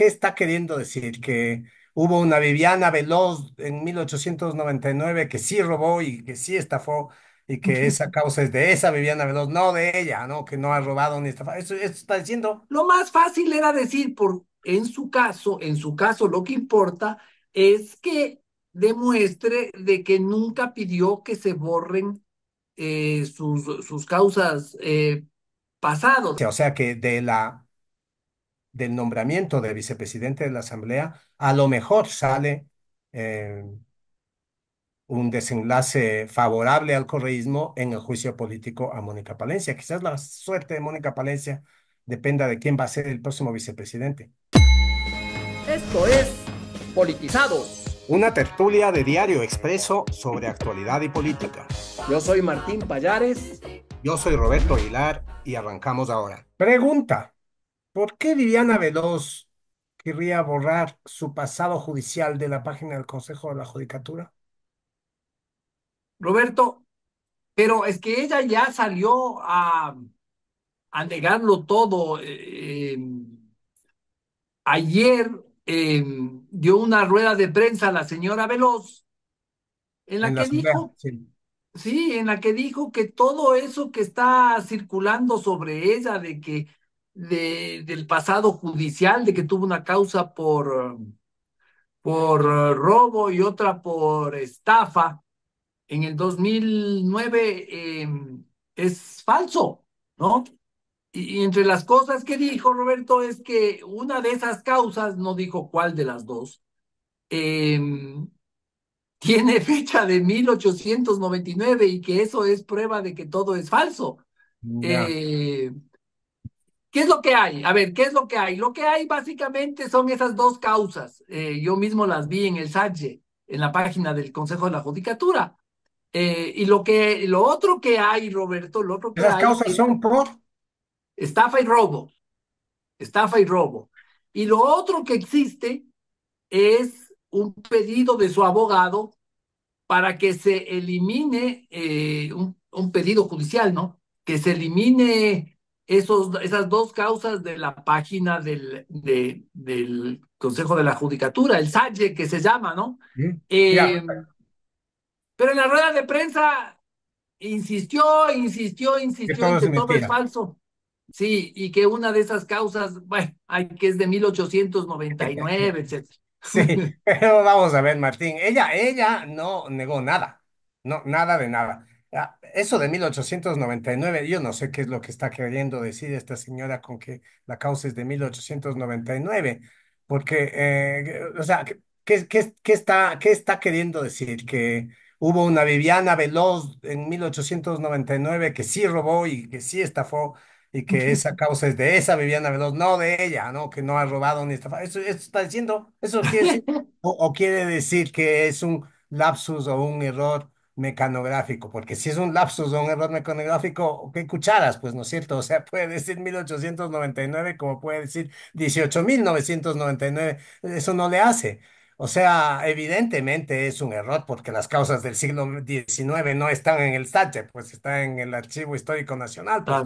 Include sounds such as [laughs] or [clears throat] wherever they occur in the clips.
¿Qué está queriendo decir? Que hubo una Viviana Veloz en 1899 que sí robó y que sí estafó y que esa causa es de esa Viviana Veloz, no de ella, ¿no? Que no ha robado ni estafado. Eso, está diciendo. Lo más fácil era decir, por, en su caso, en su caso lo que importa es que demuestre de que nunca pidió que se borren eh, sus, sus, causas eh, pasadas. O sea que de la del nombramiento de vicepresidente de la Asamblea, a lo mejor sale eh, un desenlace favorable al correísmo en el juicio político a Mónica Palencia. Quizás la suerte de Mónica Palencia dependa de quién va a ser el próximo vicepresidente. Esto es Politizados. Una tertulia de diario expreso sobre actualidad y política. Yo soy Martín Payares. Yo soy Roberto Aguilar y arrancamos ahora. Pregunta. ¿Por qué Viviana Veloz querría borrar su pasado judicial de la página del Consejo de la Judicatura? Roberto, pero es que ella ya salió a, a negarlo todo. Em, ayer em, dio una rueda de prensa a la señora Veloz en la que dijo, sí, en la que dijo que todo eso que está circulando sobre ella de que del pasado judicial, de que tuvo una causa por, por eh, robo y otra por estafa en el 2009 em, es falso, ¿no? Y, entre las cosas que dijo Roberto es que una de esas causas, no dijo cuál de las dos, em, tiene [laughs] fecha de 1899 y que eso es prueba de que todo es falso. ¿Qué es lo que hay? A ver, ¿qué es lo que hay? Lo que hay básicamente son esas dos causas. Eh, yo mismo las vi en el SAGE, en la página del Consejo de la Judicatura. Eh, y lo que, lo otro que hay, Roberto, lo otro que las causas son por estafa y robo, estafa y robo. Y lo otro que existe es un pedido de su abogado para que se elimine eh, un, pedido judicial, ¿no? Que se elimine esos, esas dos causas de la página del, del Consejo de la Judicatura, el SAGE que se llama, ¿no? Eh, pero en la rueda de prensa insistió, insistió, insistió que en que todo es falso. Sí, y que una de esas causas, bueno, hay que es de 1899, [laughs] etc. Sí, pero vamos a ver, Martín, ella, ella no negó nada, no, nada de nada. Ah, eso de 1899, yo no sé qué es lo que está queriendo decir esta señora con que la causa es de 1899, porque, eh, o sea, ¿qué, qué- está, qué está queriendo decir? ¿Que hubo una Viviana Veloz en 1899 que sí robó y que sí estafó y que esa causa es de esa Viviana Veloz, no de ella, ¿no? Que no ha robado ni estafado. ¿Eso, está diciendo? ¿Eso quiere [laughs] o quiere decir que es un lapsus o un error? mecanográfico, porque si es un lapsus o un error mecanográfico, ¿qué cucharas? Pues no es cierto, o sea, [laughs] puede decir 1899 como puede decir 18999, eso no le hace. O sea, evidentemente es un error porque las causas del siglo XIX no están en el SACHE, pues están en el Archivo Histórico Nacional. Pues.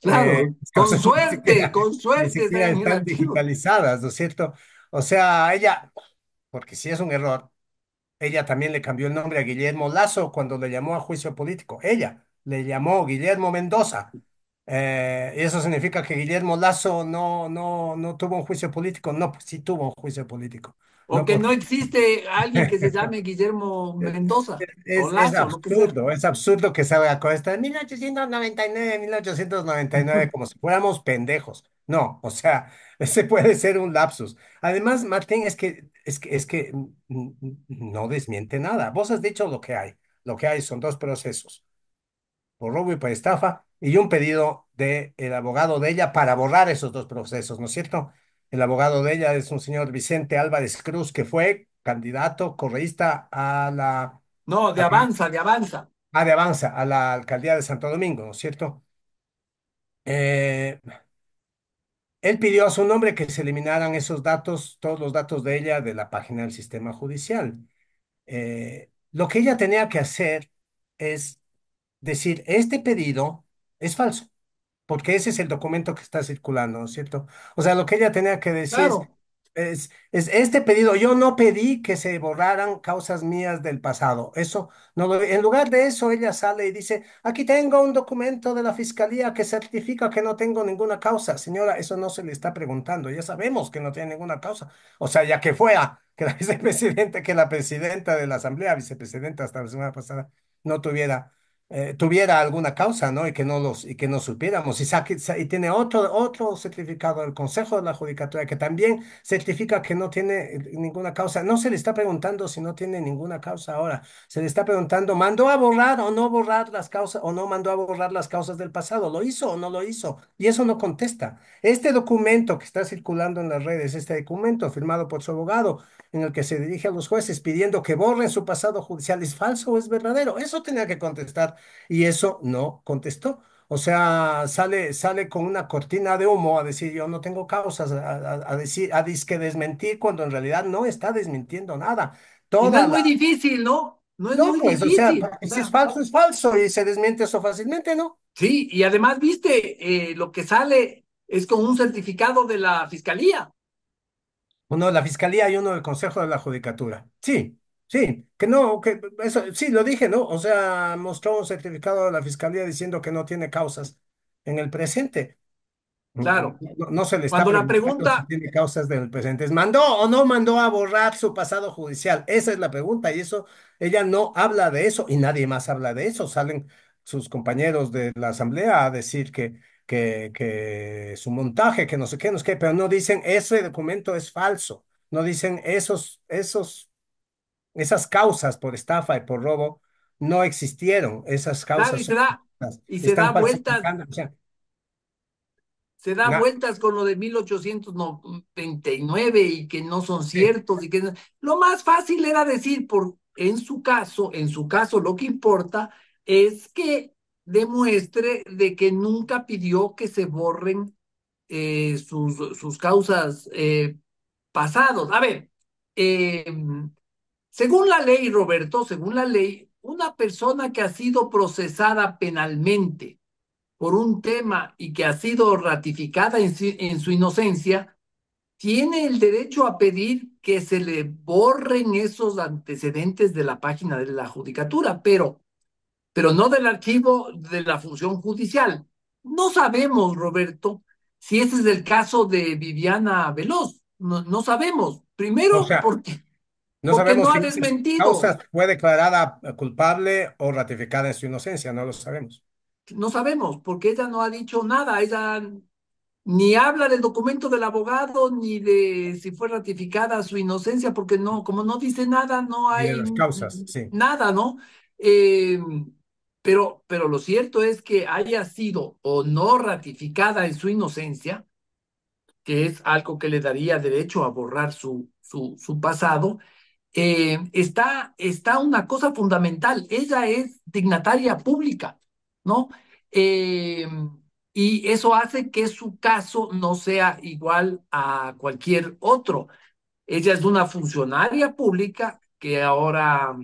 claro, eh, [laughs] con suerte, con suerte. Están digitalizadas, ¿no es cierto? O sea, ella, porque si es un error, ella también le cambió el nombre a Guillermo Lazo cuando le llamó a juicio político. Ella le llamó Guillermo Mendoza. Eh, y eso significa que Guillermo Lazo no, no, no tuvo un juicio político. No, pues sí tuvo un juicio político. O no existe alguien que se llame Guillermo [laughs] Mendoza Es, absurdo, es absurdo que haga con esta 1899, 1899, como si fuéramos pendejos. No, o sea, [laughs] ese puede ser un lapsus. Además, Martín, es que es que, es que no desmiente nada. Vos has dicho lo que hay. Lo que hay son dos procesos, por robo y por estafa, y un pedido del abogado de ella para borrar esos dos procesos, ¿no es cierto? El abogado de ella es un señor Vicente Álvarez Cruz, que fue candidato correísta a la... No, de Avanza, de Avanza. Ah, de Avanza, a la alcaldía de Santo Domingo, ¿no es cierto? Eh, él pidió a su nombre que se eliminaran esos datos, todos los datos de ella de la página del sistema judicial. Eh, lo que ella tenía que hacer es decir, este pedido es falso, porque ese es el documento que está circulando, ¿no es cierto? O sea, lo que ella tenía que decir es. Es, este pedido, yo no pedí que se borraran causas mías del pasado. Eso, no en lugar de eso, ella sale y dice, aquí tengo un documento de la fiscalía que certifica que no tengo ninguna causa. Señora, eso no se le está preguntando. Ya sabemos que no tiene ninguna causa. O sea, ya que fuera que la [laughs] vicepresidenta, que la presidenta de la asamblea, vicepresidenta hasta la semana pasada, no tuviera eh, tuviera alguna causa, ¿no? Y que no los, y que no supiéramos. Y, tiene otro, otro certificado, del Consejo de la Judicatura, que también certifica que no tiene eh, ninguna causa. No se le está preguntando si no tiene ninguna causa ahora. Se le está preguntando, ¿mandó a borrar o no borrar las causas o no mandó a borrar las causas del pasado? ¿Lo hizo o no lo hizo? Y eso no contesta. Este documento que está circulando en las redes, este documento firmado por su abogado, en el que se dirige a los jueces pidiendo que borren su pasado judicial es falso o es verdadero. Eso tenía que contestar y eso no contestó. O sea, sale, sale con una cortina de humo a decir yo no tengo causas, a, a decir, que disque desmentir cuando en realidad no está desmintiendo nada. es muy difícil, ¿no? No es muy difícil. Pues, o sea, si es falso, es falso y se desmiente eso fácilmente, ¿no? Sí, y además, viste, eh, lo que sale es con un certificado de la fiscalía. Uno de la Fiscalía y uno del Consejo de la Judicatura. Sí, sí, que no, que eso, sí, lo dije, ¿no? O sea, mostró un certificado de la Fiscalía diciendo que no tiene causas en el presente. Claro. No, se le está Cuando la pregunta... tiene causas del presente. ¿Mandó o no mandó a borrar su pasado judicial? Esa es la pregunta y eso, ella no habla de eso y nadie más habla de eso. Salen sus compañeros de la Asamblea a decir que que, su montaje, que no sé qué, no sé qué, pero no dicen ese documento es falso, no dicen esos, esos, esas causas por estafa y por robo no existieron, esas causas. y se da, vueltas. se da vueltas con lo de 1899 y que no son ciertos y que lo más fácil era decir por en su caso, en su caso lo que importa es que demuestre de que nunca pidió que se borren eh, sus, sus, causas eh, pasados. A ver, em, según la ley, Roberto, según la ley, una persona que ha sido procesada penalmente por un tema y que ha sido ratificada en, en su inocencia, tiene el derecho a pedir que se le borren esos antecedentes de la página de la judicatura, pero pero no del archivo de la función judicial. No sabemos, Roberto, si ese es el caso de Viviana Veloz. No, sabemos. Primero, porque, no, sabemos ha desmentido. Causa fue declarada culpable o ratificada en su inocencia, no lo sabemos. No sabemos, porque ella no ha dicho nada. Ella ni habla del documento del abogado, ni de si fue ratificada su inocencia, porque no, como no dice nada, no hay. las causas, Nada, ¿no? Eh, pero, lo cierto es que haya sido o no ratificada en su inocencia, que es algo que le daría derecho a borrar su, su, pasado, eh, está, está una cosa fundamental. Ella es dignataria pública, ¿no? Eh, y eso hace que su caso no sea igual a cualquier otro. Ella es una funcionaria pública que ahora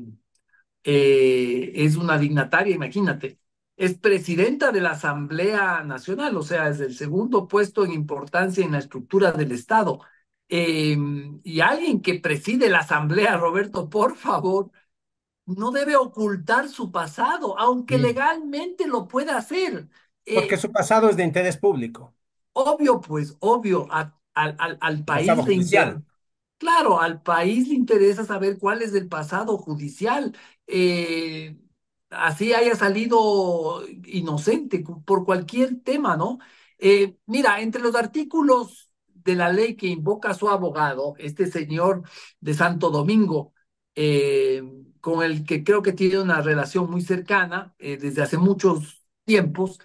eh, es una dignataria, imagínate, es presidenta de la Asamblea Nacional, o sea, es el segundo puesto en importancia en la estructura del Estado. Em, y alguien que preside la Asamblea, Roberto, por favor, no debe ocultar su pasado, aunque mm. legalmente lo pueda hacer. Porque eh, su pasado es de interés público. Obvio, pues, obvio, al país Claro, al país le interesa saber cuál es el pasado judicial eh, así haya salido inocente por cualquier tema, ¿no? Eh, mira, entre los artículos de la ley que invoca su abogado, este señor de Santo Domingo, eh, con el que creo que tiene una relación muy cercana desde hace muchos tiempos,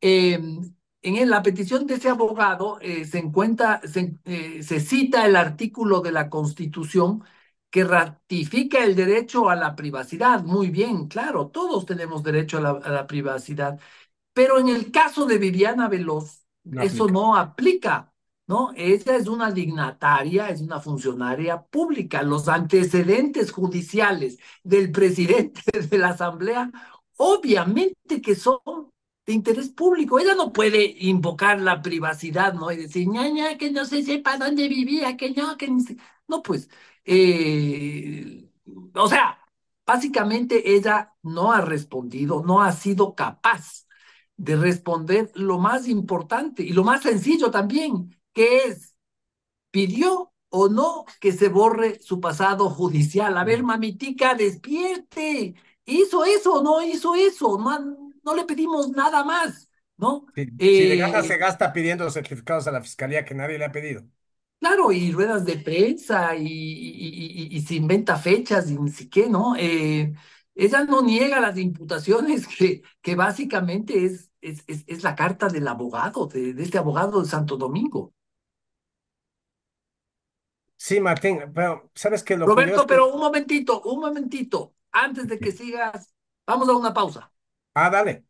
em, en la petición de ese abogado se encuentra, se cita el artículo de la Constitución que ratifica el derecho a la privacidad. Muy bien, claro, todos tenemos derecho a la, privacidad, pero en el caso de Viviana Veloz, eso no aplica, ¿no? Ella es una dignataria, es una funcionaria pública. Los antecedentes judiciales del presidente [laughs] de la Asamblea, obviamente que son de interés público. Ella no puede invocar la privacidad, ¿no? Y decir, ñaña, que no se sepa dónde vivía, que no, que no, pues eh, o sea, básicamente ella no ha respondido, no ha sido capaz de responder lo más importante y lo más sencillo también, que es, pidió o no que se borre su pasado judicial. A ver, mamitica, despierte. ¿Hizo eso o no hizo eso? No, le pedimos nada más, ¿no? Si, eh, se gasta pidiendo certificados a la fiscalía que nadie le ha pedido. Claro, y ruedas de prensa y, se inventa fechas y ni siquiera, ¿no? Eh, ella no niega las imputaciones [laughs] que, básicamente es, es, la carta del abogado, de, este abogado de Santo Domingo. Sí, Martín, pero ¿sabes que... Lo Roberto, pero un momentito, un momentito, antes de que sigas, vamos a una pausa. Ah, dale.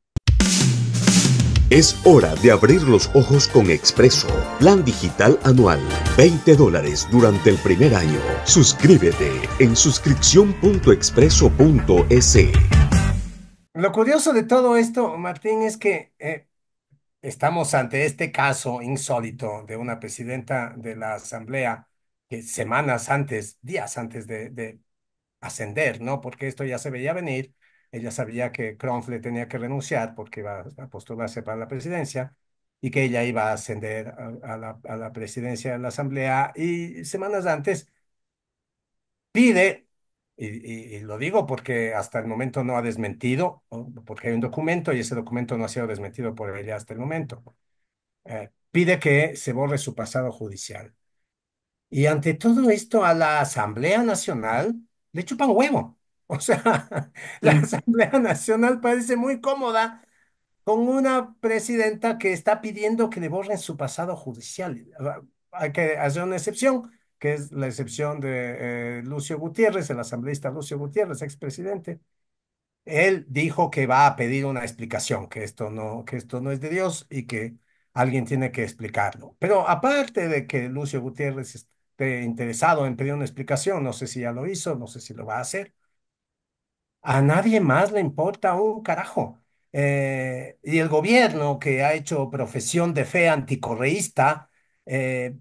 Es hora de abrir los ojos con Expreso, plan digital anual, 20 dólares durante el primer año. Suscríbete en suscripción.expreso.es. Lo curioso de todo esto, Martín, es que eh, estamos ante este caso insólito de una presidenta de la Asamblea que semanas antes, días antes de, de ascender, ¿no? Porque esto ya se veía venir ella sabía que le tenía que renunciar porque iba a postularse para la presidencia y que ella iba a ascender a, la, presidencia de la Asamblea. Y semanas antes pide, y, lo digo porque hasta el momento no ha desmentido, porque hay un documento y ese documento no ha sido desmentido por ella hasta el momento, eh, pide que se borre su pasado judicial. Y ante todo esto a la Asamblea Nacional le chupan huevo. [laughs] O sea, [laughs] la Asamblea Nacional parece muy cómoda con una presidenta que está pidiendo que le borren su pasado judicial. Ah, hay que hacer una excepción, que es la excepción de eh, Lucio Gutiérrez, el asambleísta Lucio Gutiérrez, expresidente. Él dijo que va a pedir una explicación, que esto no, que esto no es de Dios y que alguien tiene que explicarlo. Pero aparte de que Lucio Gutiérrez esté interesado en pedir una explicación, no sé si ya lo hizo, no sé si lo va a hacer a nadie más le importa un carajo. Eh, y el gobierno, que ha hecho profesión de fe anticorreísta, eh,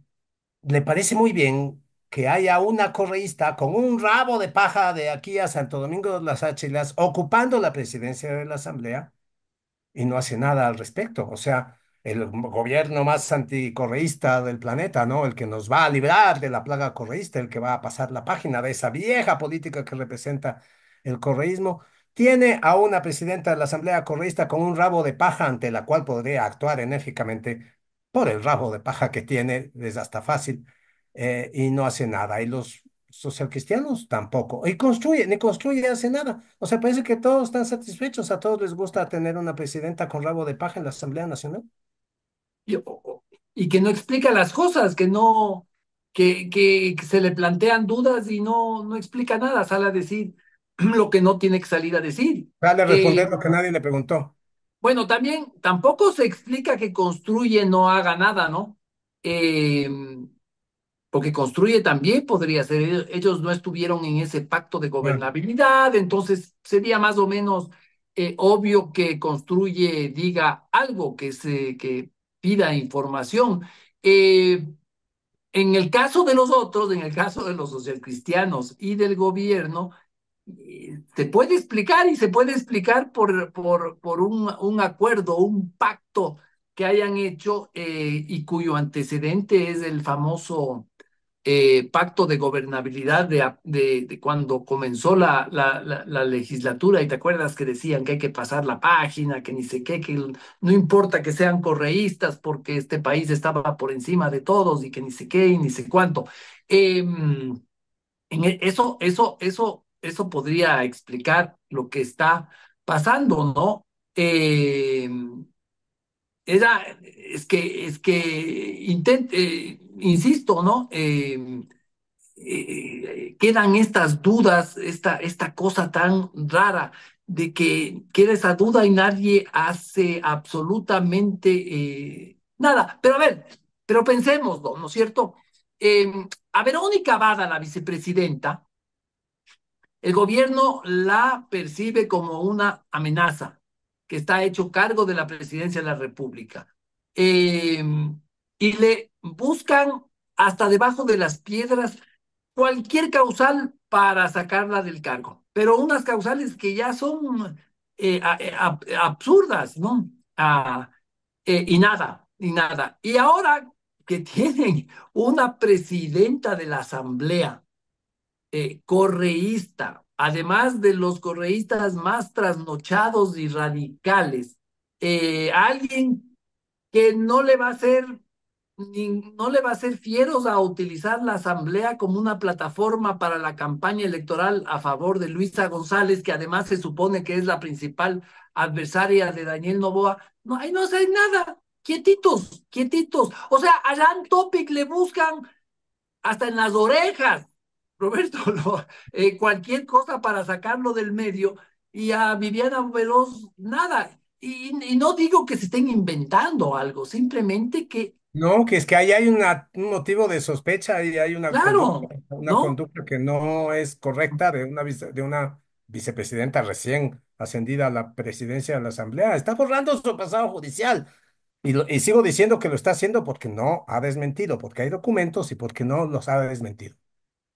le parece muy bien que haya una correísta con un rabo de paja de aquí a Santo Domingo de las Áchilas ocupando la presidencia de la Asamblea y no hace nada al respecto. O sea, el gobierno más anticorreísta del planeta, ¿no? El que nos va a librar de la plaga correísta, el que va a pasar la página de esa vieja política que representa el correísmo, tiene a una presidenta de la Asamblea Correísta con un rabo de paja ante la cual podría actuar enérgicamente por el rabo de paja que tiene, es hasta fácil, eh, y no hace nada. Y los socialcristianos tampoco. Y construye, ni construye, ni hace nada. O sea, parece que todos están satisfechos, a todos les gusta tener una presidenta con rabo de paja en la Asamblea Nacional. Y, que no explica las cosas, que no, que, que, se le plantean dudas y no, no explica nada, sale a decir, [clears throat] lo que no tiene que salir a decir. Vale eh, responder lo que nadie le preguntó. Bueno, también tampoco se explica que construye no haga nada, ¿no? Eh, porque construye también podría ser. Ellos, no estuvieron en ese pacto de gobernabilidad, entonces sería más o menos eh, obvio que construye diga algo que se que pida información. Eh, en el caso de los otros, en el caso de los socialcristianos y del gobierno, eh, se puede explicar y se puede explicar por, por, por un, un, acuerdo, un pacto que hayan hecho eh, y cuyo antecedente es el famoso eh, pacto de gobernabilidad de, de, cuando comenzó la, la, la, legislatura. Y te acuerdas que decían que hay que pasar la página, que ni sé qué, que no importa que sean correístas porque este país estaba por encima de todos y que ni sé qué y ni sé cuánto. Em, e, eso, eso, eso eso podría explicar lo que está pasando, ¿no? Eh, era, es que, es que eh, insisto, ¿no? Eh, quedan estas dudas, esta, esta cosa tan rara de que queda esa duda y nadie hace absolutamente nada. Pero a ver, pero pensemos, ¿no es cierto? a Verónica Vada, la vicepresidenta, el gobierno la percibe como una amenaza que está hecho cargo de la presidencia de la República. Em, y le buscan hasta debajo de las piedras cualquier causal para sacarla del cargo, pero unas causales que ya son eh, eh, absurdas, ¿no? Eh, y nada, y nada. Y ahora que [laughs] tienen una presidenta de la Asamblea eh, correísta, además de los correístas más trasnochados y radicales, eh, alguien que no le va a ser no le va a ser fieros a utilizar la asamblea como una plataforma para la campaña electoral a favor de Luisa González, que además se supone que es la principal adversaria de Daniel Novoa. No, ahí no hay nada. Quietitos, quietitos. O sea, a Jan Topic le buscan hasta en las orejas Roberto, [laughs] eh, cualquier cosa para sacarlo del medio y a Viviana Veloz nada. Y, no digo que se estén inventando algo, simplemente que... No, que es que ahí hay un motivo de sospecha y hay una, conducta, que no es correcta de una, de una vicepresidenta recién ascendida a la presidencia de la Asamblea. Está borrando su pasado judicial. Y, y sigo diciendo que lo está haciendo porque no ha desmentido, porque hay documentos y porque no los ha desmentido.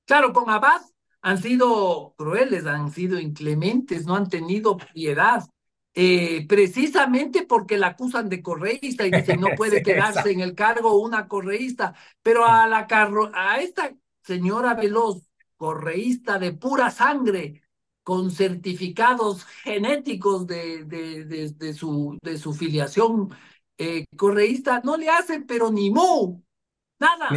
Claro, con Abad han sido crueles, han sido inclementes, no han tenido piedad, eh, precisamente porque la acusan de correísta y dicen no [laughs] puede quedarse en el cargo una correísta, pero a, la carro a esta señora Veloz, correísta de pura sangre, con certificados genéticos de, de, de, su, de su filiación eh, correísta, no le hacen pero ni mu, nada.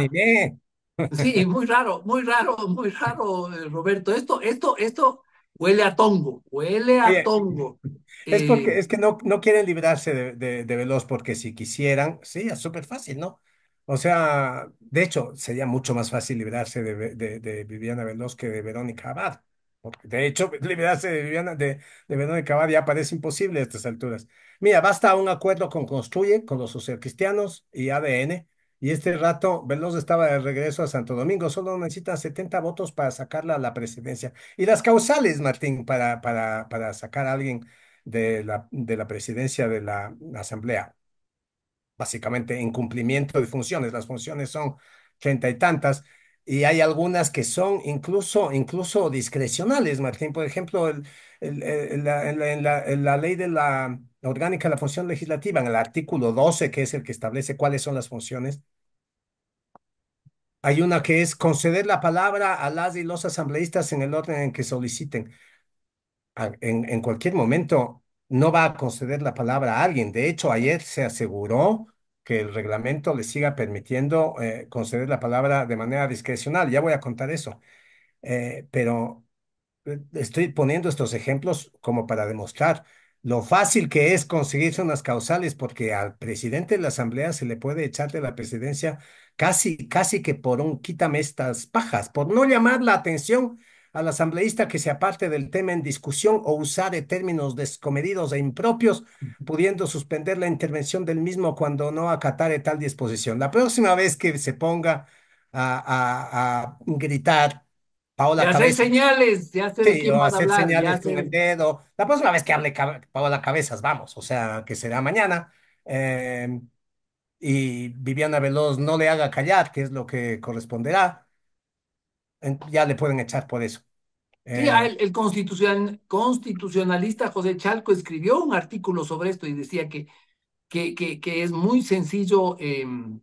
Sí, muy raro, muy raro, muy raro, eh, Roberto. Esto, esto, esto huele a tongo, huele a tongo. Es porque eh, es que no, no quieren librarse de, Veloz, porque si quisieran, sí, es súper fácil, ¿no? O sea, de hecho, sería mucho más fácil librarse de, Viviana Veloz que de Verónica Abad. de hecho, [laughs] librarse de Viviana, de, de Verónica Abad ya parece imposible a estas alturas. Mira, basta un acuerdo con Construye, con los socialcristianos y ADN. Y este rato Veloz estaba de regreso a Santo Domingo. Solo necesita 70 votos para sacarla a la presidencia. Y las causales, Martín, para, para, para sacar a alguien de la, de la presidencia de la, Asamblea. Básicamente, incumplimiento de funciones. Las funciones son treinta y tantas. Y hay algunas que son incluso, incluso discrecionales, Martín. Por ejemplo, en la, la ley de la orgánica de la función legislativa, en el artículo 12, que es el que establece cuáles son las funciones, hay una que es conceder la palabra a las y los asambleístas en el orden en que soliciten. En, cualquier momento no va a conceder la palabra a alguien. De hecho, ayer se aseguró que el reglamento le siga permitiendo eh, conceder la palabra de manera discrecional. Ya voy a contar eso. Eh, pero eh, estoy poniendo estos ejemplos como para demostrar lo fácil que es conseguirse unas causales, porque al presidente de la Asamblea se le puede echar de la presidencia casi, casi que por un quítame estas pajas, por no llamar la atención al asambleísta que se aparte del tema en discusión o usar términos descomedidos e impropios, pudiendo suspender la intervención del mismo cuando no acatare tal disposición. La próxima vez que se ponga a gritar Paola Ya Hacer señales, ya sé Sí, hacer señales con el dedo. La próxima vez que hable Paola Cabezas, vamos, o sea, que será mañana. Eh, y Viviana Veloz no le haga callar, que es lo que corresponderá. Ya le pueden echar por eso. Eh, el, constitucionalista José Chalco escribió un artículo sobre esto y decía que, que, que, es muy sencillo em,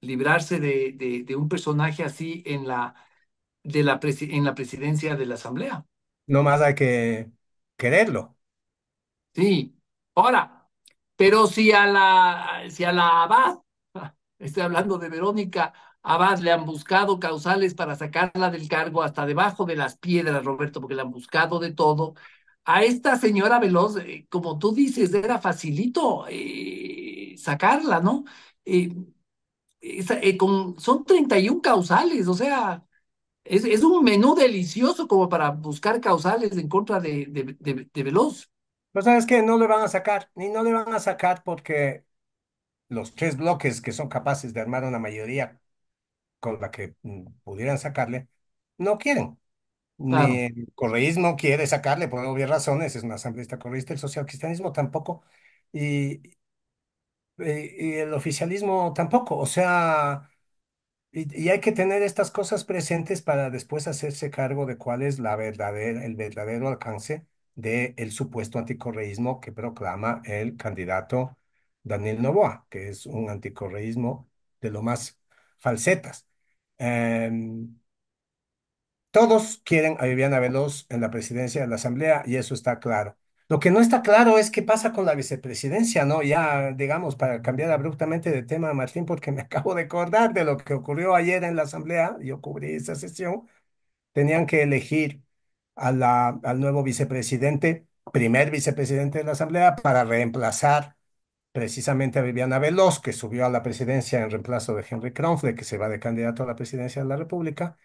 librarse de- de un personaje así en la, de la en la presidencia de la Asamblea. No más hay que quererlo. Sí. Ahora, pero si a la, si a la Abad, [laughs] estoy hablando de Verónica Abad, le han buscado causales para sacarla del cargo hasta debajo de las piedras, Roberto, porque le han buscado de todo. A esta señora Veloz, eh, como tú dices, era facilito eh, sacarla, ¿no? Eh, con, son 31 causales, o sea, es, un menú delicioso como para buscar causales en contra de, de, Veloz. Pero sabes que no le van a sacar, ni no le van a sacar porque los tres bloques que son capaces de armar una mayoría con la que mm, pudieran sacarle, no quieren. Ni el correísmo quiere sacarle por obvias razones, es una asambleísta correísta, el social tampoco, y, y el oficialismo tampoco. O sea, y, hay que tener estas cosas presentes para después hacerse cargo de cuál es la verdadera, el verdadero alcance del supuesto anticorreísmo que proclama el candidato Daniel Novoa, que es un anticorreísmo de lo más falsetas. Em, todos quieren a Viviana Veloz en la presidencia de la Asamblea y eso está claro. Lo que no está claro es qué pasa con la vicepresidencia, ¿no? Ya, digamos, para cambiar abruptamente de tema, Martín, porque me [laughs] acabo de acordar de lo que ocurrió ayer en la Asamblea, yo cubrí esa sesión, tenían que elegir a la, al nuevo vicepresidente, primer vicepresidente de la Asamblea, para reemplazar precisamente a Viviana Veloz, que subió a la presidencia en reemplazo de Henry Kronfle, que se va de candidato a la presidencia de la República.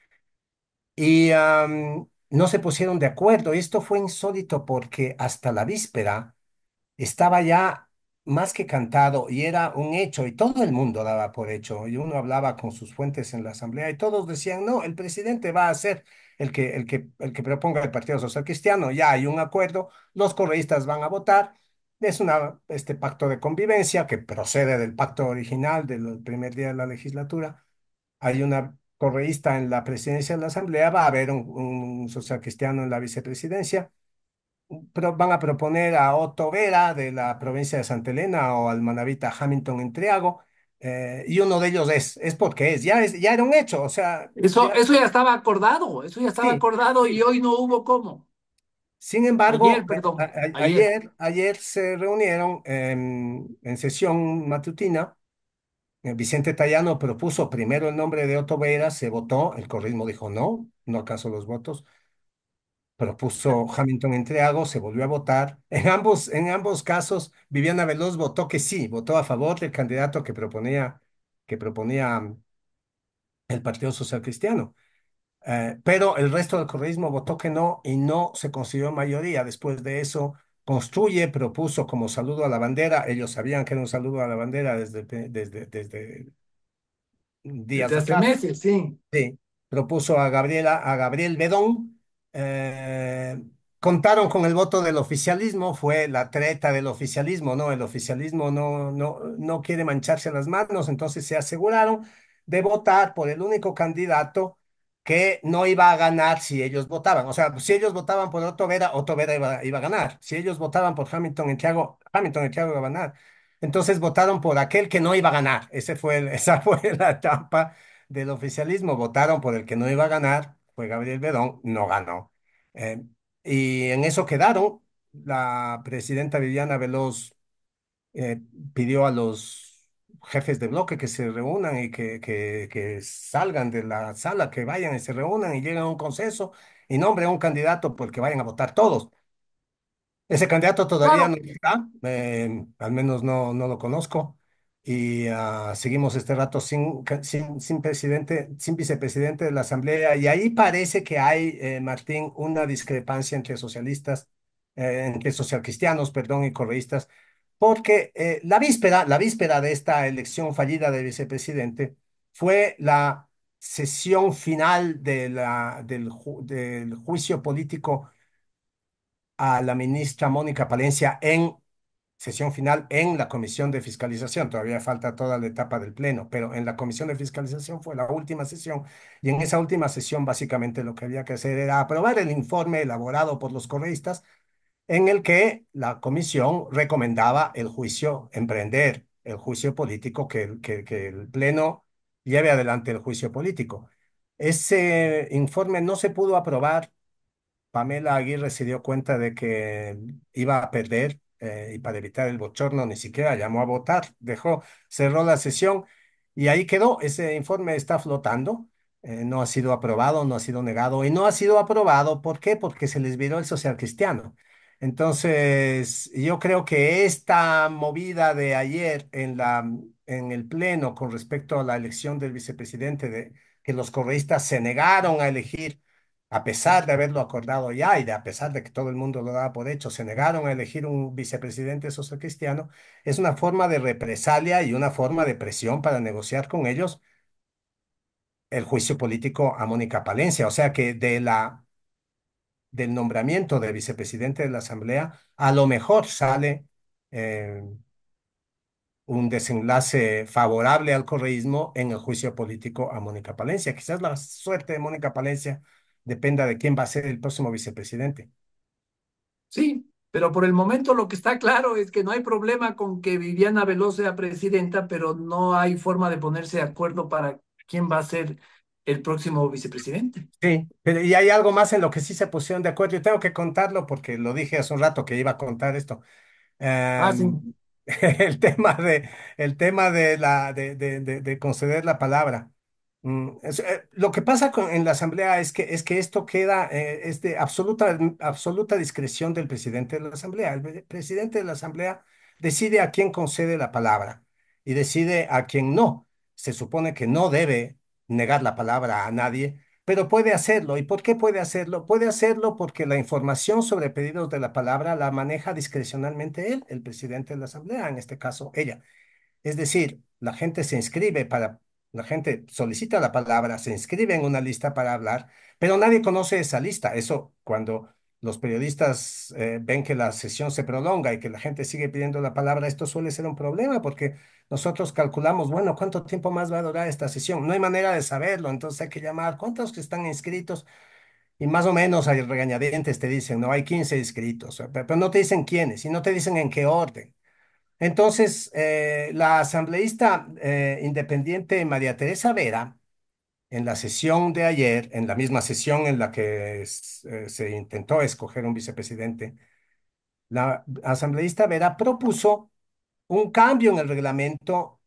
Y no se pusieron de acuerdo. Esto fue insólito porque hasta la víspera estaba ya más que cantado y era un hecho y todo el mundo daba por hecho y uno hablaba con sus fuentes en la asamblea y todos decían, no, el presidente va a ser el que, el que, el que proponga el Partido Social Cristiano, ya hay un acuerdo, los correístas van a votar, es una, este pacto de convivencia que procede del pacto original del primer día de la legislatura, hay una correísta en la presidencia de la Asamblea, va a haber un, socialcristiano social cristiano en la vicepresidencia. van a proponer a Otto Vera de la provincia de Santa Elena o al manavita Hamilton Entriago Eh, y uno de ellos es, es porque es, ya, es, ya era un hecho, o sea... Eso ya, eso ya estaba acordado, eso ya estaba acordado y hoy no hubo cómo. Sin embargo, ayer, ayer. se reunieron em, en sesión matutina eh, Vicente Tallano propuso primero el nombre de Otto Vera, se votó, el corrismo dijo no, no acaso los votos. Propuso ah. Hamilton Entreago, se volvió a votar. En ambos, en ambos casos, Viviana Veloz votó que sí, votó a favor del candidato que proponía, que proponía mm, el Partido Social Cristiano. Eh, pero el resto del corrismo votó que no y no se consiguió mayoría. Después de eso, construye, propuso como saludo a la bandera, ellos sabían que era un saludo a la bandera desde, desde, desde días desde meses, sí. Sí, propuso a Gabriela, a Gabriel Bedón. Eh, contaron con el voto del oficialismo, fue la treta del oficialismo, ¿no? El oficialismo no, no, no quiere mancharse las manos, entonces se aseguraron de votar por el único candidato que no iba a ganar si ellos votaban. O sea, si ellos votaban por Otto Vera, Otto Vera iba, a ganar. Si ellos votaban por Hamilton en Thiago, Hamilton en Thiago iba a ganar. Entonces votaron por aquel que no iba a ganar. Ese fue el, [laughs] esa fue la trampa del oficialismo. Votaron por el que no iba a ganar, fue Gabriel Verón, no ganó. Eh, y en eso quedaron. La presidenta Viviana Veloz eh, pidió a los jefes de bloque que se reúnan y que, que, salgan de la sala, que vayan y se reúnan y lleguen a un consenso y nombren un candidato porque pues, vayan a votar todos. Ese candidato todavía no está, eh, al menos no, no lo conozco. Y ah, seguimos este rato sin, sin, sin presidente, sin vicepresidente de la Asamblea. Y ahí parece que hay, eh, Martín, una discrepancia entre socialistas, eh, entre socialcristianos, perdón, y correístas porque eh, la víspera, la víspera de esta elección fallida de vicepresidente fue la sesión final del, juicio político a la ministra Mónica Palencia en sesión final en la Comisión de Fiscalización. Todavía falta toda la etapa del Pleno, pero en la Comisión de Fiscalización fue la última sesión y en esa última sesión básicamente lo que había que hacer era aprobar el informe elaborado por los correístas en el que la comisión recomendaba el juicio, emprender el juicio político, que, el Pleno lleve adelante el juicio político. Ese informe no se pudo aprobar. Pamela Aguirre se dio cuenta de que iba a perder eh, y para evitar el bochorno ni siquiera llamó a votar, dejó, cerró la sesión y ahí quedó. Ese informe está flotando, eh, no ha sido aprobado, no ha sido negado y no ha sido aprobado. ¿Por qué? Porque se les viró el social cristiano. Entonces, yo creo que esta movida de ayer en la, en el Pleno con respecto a la elección del vicepresidente, de, que los correístas se negaron a elegir, a pesar de haberlo acordado ya y de, a pesar de que todo el mundo lo daba por hecho, se negaron a elegir un vicepresidente social cristiano, es una forma de represalia y una forma de presión para negociar con ellos el juicio político a Mónica Palencia. O sea que de la del nombramiento de vicepresidente de la Asamblea, a lo mejor sale eh, un desenlace favorable al correísmo en el juicio político a Mónica Palencia. Quizás la suerte de Mónica Palencia dependa de quién va a ser el próximo vicepresidente. Sí, pero por el momento lo que está claro es que no hay problema con que Viviana Veloz sea presidenta, pero no hay forma de ponerse de acuerdo para quién va a ser el próximo vicepresidente. Sí, y hay algo más en lo que sí se pusieron de acuerdo. Yo tengo que contarlo porque lo dije hace un rato que iba a contar esto. ah, em, [laughs] El tema de, el tema de, la, de, conceder la palabra. Mm, eh, lo que pasa en la Asamblea es que, es que esto queda, eh, es de absoluta, absoluta discreción del presidente de la Asamblea. El presidente de la Asamblea decide a quién concede la palabra y decide a quién no. Se supone que no debe negar la palabra a nadie, pero puede hacerlo. ¿Y por qué puede hacerlo? Puede hacerlo porque la información sobre pedidos de la palabra la maneja discrecionalmente él, el presidente de la Asamblea, en este caso ella. Es decir, la gente se inscribe para, la gente solicita la palabra, se inscribe en una lista para hablar, pero nadie conoce esa lista. Eso cuando los periodistas eh, ven que la sesión se prolonga y que la gente sigue pidiendo la palabra, esto suele ser un problema porque nosotros calculamos, bueno, ¿cuánto tiempo más va a durar esta sesión? No hay manera de saberlo, entonces hay que llamar, ¿cuántos que están inscritos? Y más o menos hay regañadientes te dicen, no, hay 15 inscritos, pero, no te dicen quiénes y no te dicen en qué orden. Entonces, eh, la asambleísta eh, independiente María Teresa Vera, en la sesión de ayer, en la misma sesión en la que eh, se intentó escoger un vicepresidente, la asambleísta Vera propuso un cambio en el reglamento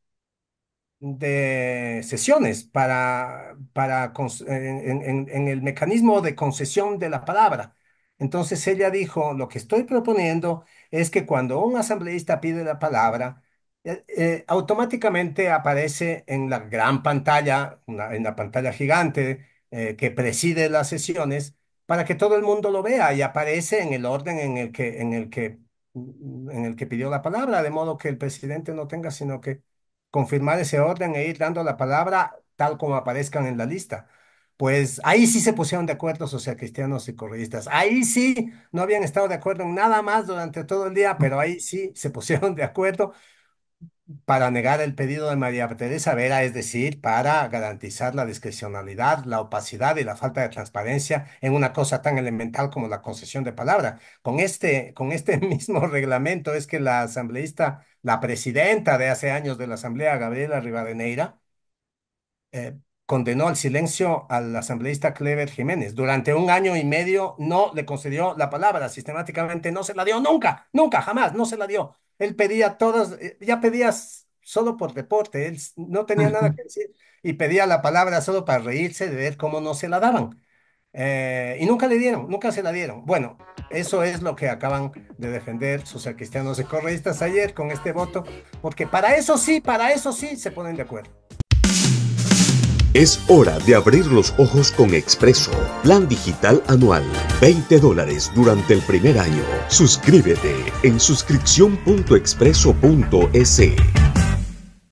de sesiones para, para en, en el mecanismo de concesión de la palabra. Entonces ella dijo, lo que estoy proponiendo es que cuando un asambleísta pide la palabra, eh, automáticamente aparece en la gran pantalla, en la pantalla gigante eh, que preside las sesiones, para que todo el mundo lo vea y aparece en el orden en el que, en el que, en el que pidió la palabra, de modo que el presidente no tenga sino que confirmar ese orden e ir dando la palabra tal como aparezcan en la lista. Pues ahí sí se pusieron de acuerdo socialcristianos y corredistas. Ahí sí no habían estado de acuerdo en nada más durante todo el día, pero ahí sí se pusieron de acuerdo para negar el pedido de María Teresa Vera, es decir, para garantizar la discrecionalidad, la opacidad y la falta de transparencia en una cosa tan elemental como la concesión de palabra. Con este, con este [laughs] mismo reglamento es que la asambleísta, la presidenta de hace años de la Asamblea, Gabriela Rivadeneira, eh, condenó al silencio al asambleísta Clever Jiménez. Durante un año y medio no le concedió la palabra, sistemáticamente no se la dio nunca, nunca, jamás, no se la dio. Él pedía todas, eh, ya pedías solo por deporte, él no tenía nada que decir y pedía la palabra solo para reírse de ver cómo no se la daban. Eh, y nunca le dieron, nunca se la dieron. Bueno, eso es lo que acaban de defender sus cristianos y correístas ayer con este voto, porque para eso sí, para eso sí se ponen de acuerdo. Es hora de abrir los ojos con Expreso, plan digital anual, 20 dólares durante el primer año. Suscríbete en suscripción.expreso.es.